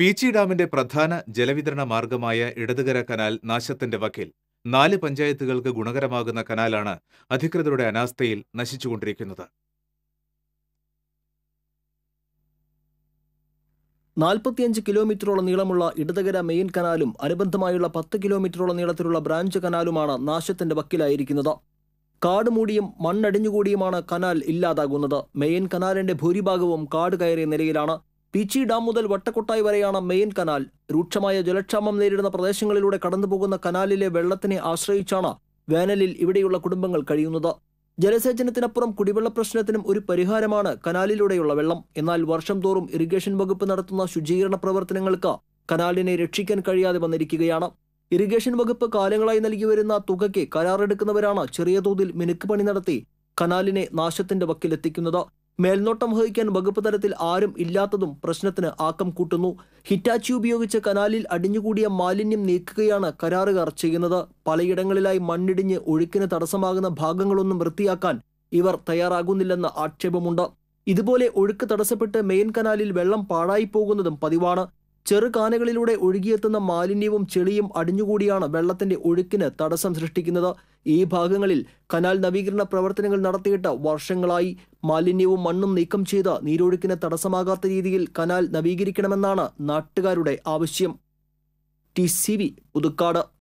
പീച്ചി ഡാമിന്റെ പ്രധാന ജലവിതരണ മാർഗമായ ഇടതുകര കനാൽ നാശത്തിന്റെ വക്കിൽ നാല് പഞ്ചായത്തുകൾക്ക് ഗുണകരമാകുന്ന കനാലാണ് അധികൃതരുടെ അനാസ്ഥയിൽ നശിച്ചുകൊണ്ടിരിക്കുന്നത് നാൽപ്പത്തിയഞ്ച് കിലോമീറ്ററോളം നീളമുള്ള ഇടതുകര മെയിൻ കനാലും അനുബന്ധമായുള്ള പത്ത് കിലോമീറ്ററോളം നീളത്തിലുള്ള ബ്രാഞ്ച് കനാലുമാണ് നാശത്തിന്റെ വക്കിലായിരിക്കുന്നത് കാട് മൂടിയും മണ്ണടിഞ്ഞുകൂടിയുമാണ് കനാൽ ഇല്ലാതാകുന്നത് മെയിൻ കനാലിന്റെ ഭൂരിഭാഗവും കാട് കയറിയ നിലയിലാണ് പീച്ചി ഡാം മുതൽ വട്ടക്കൊട്ടായി വരെയാണ് മെയിൻ കനാൽ രൂക്ഷമായ ജലക്ഷാമം നേരിടുന്ന പ്രദേശങ്ങളിലൂടെ കടന്നുപോകുന്ന കനാലിലെ വെള്ളത്തിനെ ആശ്രയിച്ചാണ് വേനലിൽ ഇവിടെയുള്ള കുടുംബങ്ങൾ കഴിയുന്നത് ജലസേചനത്തിനപ്പുറം കുടിവെള്ള പ്രശ്നത്തിനും ഒരു പരിഹാരമാണ് കനാലിലൂടെയുള്ള വെള്ളം എന്നാൽ വർഷം തോറും ഇറിഗേഷൻ വകുപ്പ് നടത്തുന്ന ശുചീകരണ പ്രവർത്തനങ്ങൾക്ക് കനാലിനെ രക്ഷിക്കാൻ കഴിയാതെ വന്നിരിക്കുകയാണ് ഇറിഗേഷൻ വകുപ്പ് കാലങ്ങളായി നൽകി വരുന്ന തുകയ്ക്ക് കരാറെടുക്കുന്നവരാണ് ചെറിയ തോതിൽ മിനുക്ക് പണി നടത്തി കനാലിനെ നാശത്തിന്റെ വക്കിലെത്തിക്കുന്നത് മേൽനോട്ടം വഹിക്കാൻ വകുപ്പ് തലത്തിൽ ആരും ഇല്ലാത്തതും പ്രശ്നത്തിന് ആക്കം കൂട്ടുന്നു ഹിറ്റാച്ചി ഉപയോഗിച്ച് കനാലിൽ അടിഞ്ഞുകൂടിയ മാലിന്യം നീക്കുകയാണ് കരാറുകാർ ചെയ്യുന്നത് പലയിടങ്ങളിലായി മണ്ണിടിഞ്ഞ് ഒഴുക്കിന് തടസ്സമാകുന്ന ഭാഗങ്ങളൊന്നും വൃത്തിയാക്കാൻ ഇവർ തയ്യാറാകുന്നില്ലെന്ന ആക്ഷേപമുണ്ട് ഇതുപോലെ ഒഴുക്ക് തടസ്സപ്പെട്ട് മെയിൻ കനാലിൽ വെള്ളം പാഴായി പോകുന്നതും പതിവാണ് ചെറുകാനകളിലൂടെ ഒഴുകിയെത്തുന്ന മാലിന്യവും ചെളിയും അടിഞ്ഞുകൂടിയാണ് വെള്ളത്തിന്റെ ഒഴുക്കിന് തടസ്സം സൃഷ്ടിക്കുന്നത് ഈ ഭാഗങ്ങളിൽ കനാൽ നവീകരണ പ്രവർത്തനങ്ങൾ നടത്തിയിട്ട് വർഷങ്ങളായി മാലിന്യവും മണ്ണും നീക്കം ചെയ്ത് നീരൊഴുക്കിന് തടസ്സമാകാത്ത രീതിയിൽ കനാൽ നവീകരിക്കണമെന്നാണ് നാട്ടുകാരുടെ ആവശ്യം ടി സി വി പുതുക്കാട്